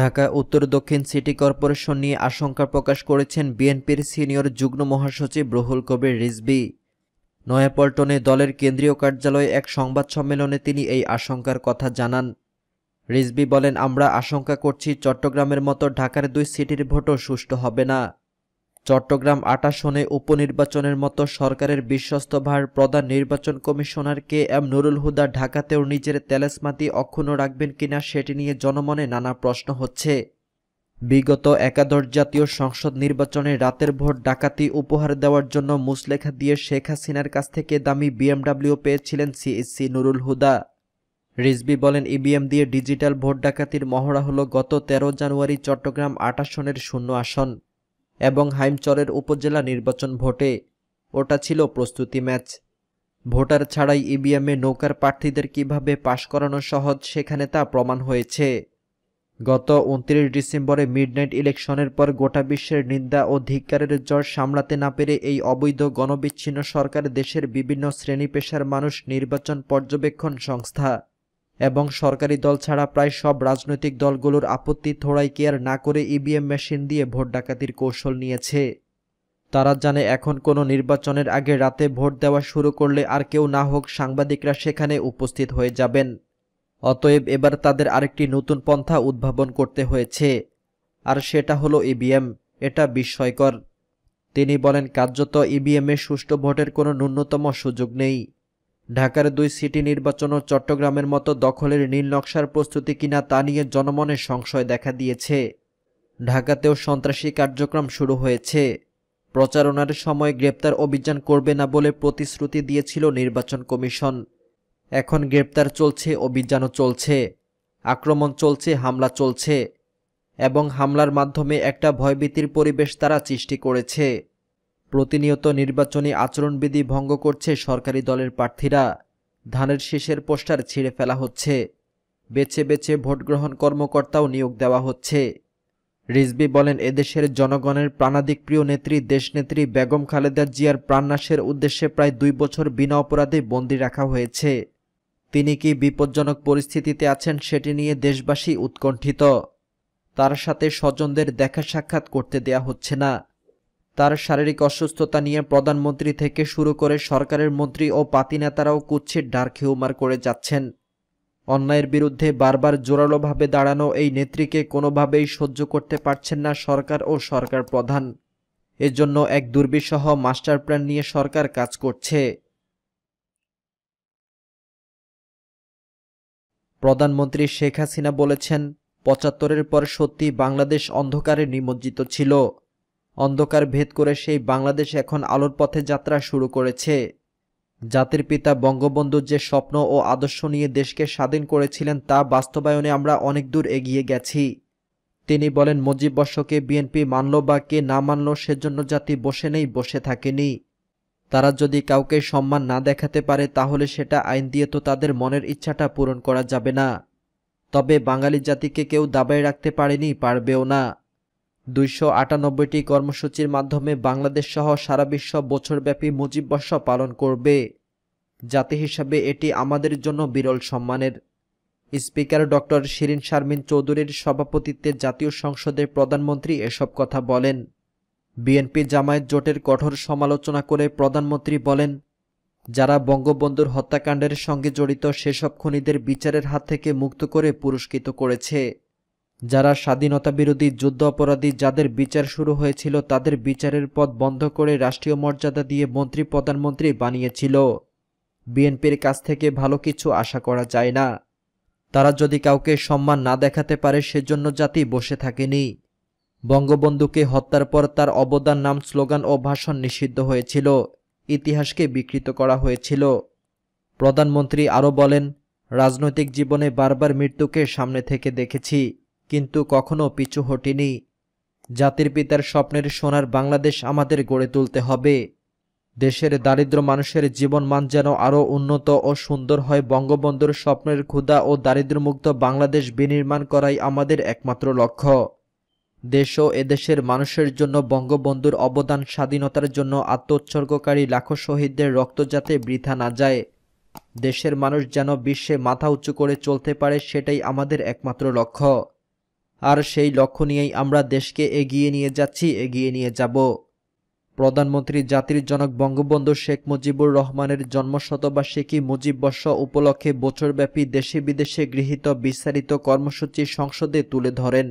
ঢাকা উত্তর দক্ষিণ city corporation নিয়ে আশঙ্কা প্রকাশ করেছেন বিএনপির সিনিয়র যুগ্ম মহাসচিব রুহুল কবির রিজবি নয়াপল্টনে দলের কেন্দ্রীয় কার্যালয়ে এক সংবাদ সম্মেলনে তিনি এই আশঙ্কার কথা জানান রিজবি বলেন আমরা আশঙ্কা করছি চট্টগ্রামের মতো ঢাকার দুই সিটির ভোটও সুষ্ঠু হবে না চট্টগ্রাম আটাশনে উপনির্বাচনের মতো সরকারের বিশ্বস্ত ভার প্রধান নির্বাচন commissioner K M Nurul Huda ঢাকাতেও নিজের তেলেসমাতি অক্ষুণ্ণ রাখবেন কিনা সেটি নিয়ে জনমনে নানা প্রশ্ন হচ্ছে বিগত একাদশ জাতীয় সংসদ নির্বাচনে রাতের ভোট ডাকাতি উপহার দেওয়ার জন্য মুসলেখা দিয়ে শেখ হাসিনার কাছ থেকে দামি বিএমডাব্লিউ পেয়েছিলেন সিএসসি নুরুল হুদা রিজবি বলেন ইভিএম দিয়ে ডিজিটাল ভোট ডাকাতির মহড়া হল গত ১৩ জানুয়ারি চট্টগ্রাম আটাশনের শূন্য আসন এবং হাইমচরের উপজেলা নির্বাচন ভোটে ওটা ছিল প্রস্তুতি ম্যাচ ভোটার ছাড়াই ইভিএমে নৌকার প্রার্থীদের কিভাবে পাশ করানো সহজ সেখানে তা প্রমাণ হয়েছে গত উনত্রিশ ডিসেম্বরে মিডনাইট ইলেকশনের পর গোটা বিশ্বের নিন্দা ও ধিক্কারের জ্বর সামলাতে না পেরে এই অবৈধ গণবিচ্ছিন্ন সরকার দেশের বিভিন্ন শ্রেণী পেশার মানুষ নির্বাচন পর্যবেক্ষণ সংস্থা এবং সরকারি দল ছাড়া প্রায় সব রাজনৈতিক দলগুলোর আপত্তি থোড়াই কেয়ার না করে ইভিএম e মেশিন দিয়ে ভোট ডাকাতির কৌশল নিয়েছে তারা জানে এখন কোনো নির্বাচনের আগে রাতে ভোট দেওয়া শুরু করলে আর কেউ না হোক সাংবাদিকরা সেখানে উপস্থিত হয়ে যাবেন অতএব এবার তাদের আরেকটি নতুন পন্থা উদ্ভাবন করতে হয়েছে আর সেটা হলো ইভিএম e এটা বিস্ময়কর তিনি বলেন কার্যত ইভিএমে e সুষ্ঠু ভোটের কোনো ন্যূনতম সুযোগ নেই ঢাকার দুই সিটি নির্বাচন ও চট্টগ্রামের মতো দখলের নীল নকশার প্রস্তুতি কিনা তা নিয়ে জনমনে সংশয় দেখা দিয়েছে ঢাকাতেও সন্ত্রাসী কার্যক্রম শুরু হয়েছে প্রচারণার সময় গ্রেপ্তার অভিযান করবে না বলে প্রতিশ্রুতি দিয়েছিল নির্বাচন কমিশন এখন গ্রেপ্তার চলছে অভিযানও চলছে আক্রমণ চলছে হামলা চলছে এবং হামলার মাধ্যমে একটা ভয়ভীতির পরিবেশ তারা সৃষ্টি করেছে প্রতিনিয়ত নির্বাচনী আচরণবিধি ভঙ্গ করছে সরকারি দলের প্রার্থীরা ধানের শেষের পোস্টার ছিঁড়ে ফেলা হচ্ছে বেছে বেছে ভোটগ্রহণ কর্মকর্তাও নিয়োগ দেওয়া হচ্ছে রিজবি বলেন এদেশের জনগণের প্রাণাধিক প্রিয় নেত্রী দেশনেত্রী বেগম খালেদা জিয়ার প্রাণনাশের উদ্দেশ্যে প্রায় দুই বছর বিনা অপরাধে বন্দী রাখা হয়েছে তিনি কি বিপজ্জনক পরিস্থিতিতে আছেন সেটি নিয়ে দেশবাসী উৎকণ্ঠিত তার সাথে স্বজনদের দেখা সাক্ষাৎ করতে দেয়া হচ্ছে না তার শারীরিক অসুস্থতা নিয়ে প্রধানমন্ত্রী থেকে শুরু করে সরকারের মন্ত্রী ও পাতি নেতারাও কুচ্ছের ডার্ক হিউমার করে যাচ্ছেন অন্যায়ের বিরুদ্ধে বারবার জোরালোভাবে দাঁড়ানো এই নেত্রীকে কোনোভাবেই সহ্য করতে পারছেন না সরকার ও সরকার প্রধান এজন্য এক দুর্বিষহ মাস্টার প্ল্যান নিয়ে সরকার কাজ করছে প্রধানমন্ত্রী শেখ হাসিনা বলেছেন পঁচাত্তরের পর সত্যি বাংলাদেশ অন্ধকারে নিমজ্জিত ছিল অন্ধকার ভেদ করে সেই বাংলাদেশ এখন আলোর পথে যাত্রা শুরু করেছে জাতির পিতা বঙ্গবন্ধুর যে স্বপ্ন ও আদর্শ নিয়ে দেশকে স্বাধীন করেছিলেন তা বাস্তবায়নে আমরা অনেক দূর এগিয়ে গেছি তিনি বলেন মুজিব বর্ষকে বিএনপি মানল বা কে না মানল সেজন্য জাতি বসে নেই বসে থাকেনি তারা যদি কাউকে সম্মান না দেখাতে পারে তাহলে সেটা আইন দিয়ে তো তাদের মনের ইচ্ছাটা পূরণ করা যাবে না তবে বাঙালি জাতিকে কেউ দাবায় রাখতে পারেনি পারবেও না দুইশো আটানব্বইটি কর্মসূচির মাধ্যমে বাংলাদেশ সহ সারা বিশ্ব বছরব্যাপী মুজিব বর্ষ পালন করবে জাতি হিসাবে এটি আমাদের জন্য বিরল সম্মানের স্পিকার ডক্টর শিরিন শারমিন চৌধুরীর সভাপতিত্বে জাতীয় সংসদের প্রধানমন্ত্রী এসব কথা বলেন বিএনপি জামায়াত জোটের কঠোর সমালোচনা করে প্রধানমন্ত্রী বলেন যারা বঙ্গবন্ধুর হত্যাকাণ্ডের সঙ্গে জড়িত সেসব খনিদের বিচারের হাত থেকে মুক্ত করে পুরস্কৃত করেছে যারা স্বাধীনতা বিরোধী যুদ্ধ অপরাধী যাদের বিচার শুরু হয়েছিল তাদের বিচারের পথ বন্ধ করে রাষ্ট্রীয় মর্যাদা দিয়ে মন্ত্রী প্রধানমন্ত্রী বানিয়েছিল বিএনপির কাছ থেকে ভালো কিছু আশা করা যায় না তারা যদি কাউকে সম্মান না দেখাতে পারে সেজন্য জাতি বসে থাকেনি বঙ্গবন্ধুকে হত্যার পর তার অবদান নাম স্লোগান ও ভাষণ নিষিদ্ধ হয়েছিল ইতিহাসকে বিকৃত করা হয়েছিল প্রধানমন্ত্রী আরও বলেন রাজনৈতিক জীবনে বারবার মৃত্যুকে সামনে থেকে দেখেছি কিন্তু কখনো পিছু হটিনি জাতির পিতার স্বপ্নের সোনার বাংলাদেশ আমাদের গড়ে তুলতে হবে দেশের দারিদ্র মানুষের জীবনমান যেন আরও উন্নত ও সুন্দর হয় বঙ্গবন্ধুর স্বপ্নের ক্ষুধা ও দারিদ্রমুক্ত বাংলাদেশ বিনির্মাণ করাই আমাদের একমাত্র লক্ষ্য দেশ ও এদেশের মানুষের জন্য বঙ্গবন্ধুর অবদান স্বাধীনতার জন্য আত্মোৎসর্গকারী লাখো শহীদদের রক্ত যাতে বৃথা না যায় দেশের মানুষ যেন বিশ্বে মাথা উঁচু করে চলতে পারে সেটাই আমাদের একমাত্র লক্ষ্য আর সেই লক্ষ্য নিয়েই আমরা দেশকে এগিয়ে নিয়ে যাচ্ছি এগিয়ে নিয়ে যাব প্রধানমন্ত্রী জাতির জনক বঙ্গবন্ধু শেখ মুজিবুর রহমানের জন্মশতবার্ষিকী মুজিব বর্ষ উপলক্ষে বছরব্যাপী দেশে বিদেশে গৃহীত বিস্তারিত কর্মসূচি সংসদে তুলে ধরেন